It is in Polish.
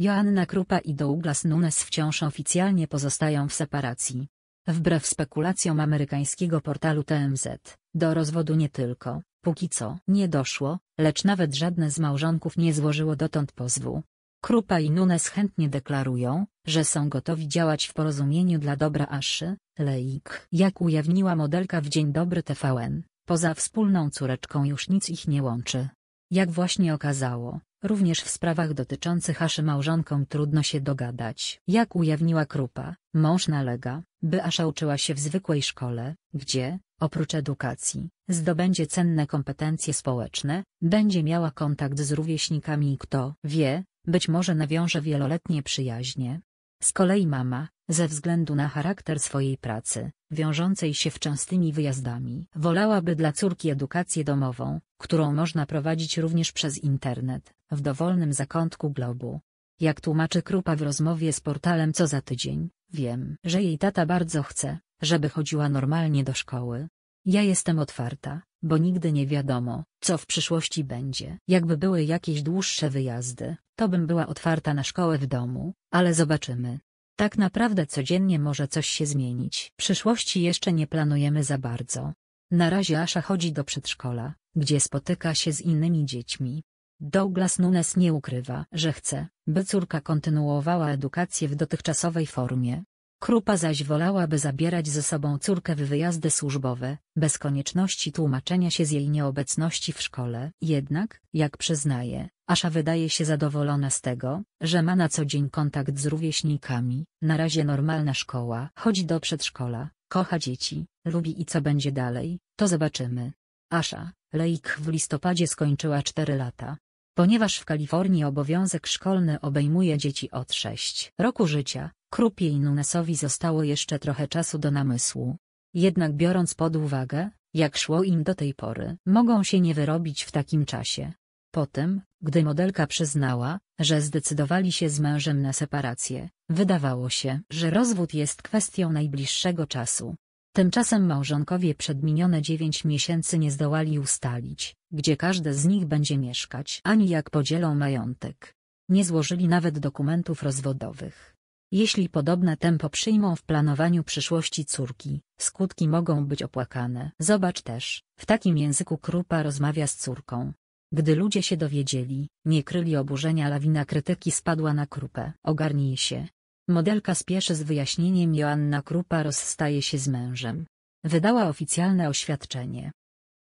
Joanna Krupa i Douglas Nunes wciąż oficjalnie pozostają w separacji. Wbrew spekulacjom amerykańskiego portalu TMZ, do rozwodu nie tylko, póki co, nie doszło, lecz nawet żadne z małżonków nie złożyło dotąd pozwu. Krupa i Nunes chętnie deklarują, że są gotowi działać w porozumieniu dla dobra Aszy, Leik. Jak ujawniła modelka w Dzień Dobry TVN, poza wspólną córeczką już nic ich nie łączy. Jak właśnie okazało, Również w sprawach dotyczących Aszy małżonkom trudno się dogadać. Jak ujawniła Krupa, mąż nalega, by Asza uczyła się w zwykłej szkole, gdzie, oprócz edukacji, zdobędzie cenne kompetencje społeczne, będzie miała kontakt z rówieśnikami i kto wie, być może nawiąże wieloletnie przyjaźnie. Z kolei mama, ze względu na charakter swojej pracy, wiążącej się częstymi wyjazdami, wolałaby dla córki edukację domową, którą można prowadzić również przez internet w dowolnym zakątku globu. Jak tłumaczy Krupa w rozmowie z portalem co za tydzień, wiem, że jej tata bardzo chce, żeby chodziła normalnie do szkoły. Ja jestem otwarta, bo nigdy nie wiadomo, co w przyszłości będzie. Jakby były jakieś dłuższe wyjazdy, to bym była otwarta na szkołę w domu, ale zobaczymy. Tak naprawdę codziennie może coś się zmienić. Przyszłości jeszcze nie planujemy za bardzo. Na razie Asza chodzi do przedszkola, gdzie spotyka się z innymi dziećmi. Douglas Nunes nie ukrywa, że chce, by córka kontynuowała edukację w dotychczasowej formie. Krupa zaś wolałaby zabierać ze sobą córkę w wyjazdy służbowe, bez konieczności tłumaczenia się z jej nieobecności w szkole. Jednak, jak przyznaje, Asza wydaje się zadowolona z tego, że ma na co dzień kontakt z rówieśnikami, na razie normalna szkoła, chodzi do przedszkola, kocha dzieci, lubi i co będzie dalej, to zobaczymy. Asza, Leik w listopadzie skończyła 4 lata, Ponieważ w Kalifornii obowiązek szkolny obejmuje dzieci od 6 roku życia, Krupie i Nunesowi zostało jeszcze trochę czasu do namysłu. Jednak biorąc pod uwagę, jak szło im do tej pory, mogą się nie wyrobić w takim czasie. Potem, gdy modelka przyznała, że zdecydowali się z mężem na separację, wydawało się, że rozwód jest kwestią najbliższego czasu. Tymczasem małżonkowie przed minione dziewięć miesięcy nie zdołali ustalić, gdzie każde z nich będzie mieszkać, ani jak podzielą majątek. Nie złożyli nawet dokumentów rozwodowych. Jeśli podobne tempo przyjmą w planowaniu przyszłości córki, skutki mogą być opłakane. Zobacz też, w takim języku Krupa rozmawia z córką. Gdy ludzie się dowiedzieli, nie kryli oburzenia lawina krytyki spadła na Krupę. Ogarnij się, Modelka spieszy z wyjaśnieniem Joanna Krupa rozstaje się z mężem. Wydała oficjalne oświadczenie.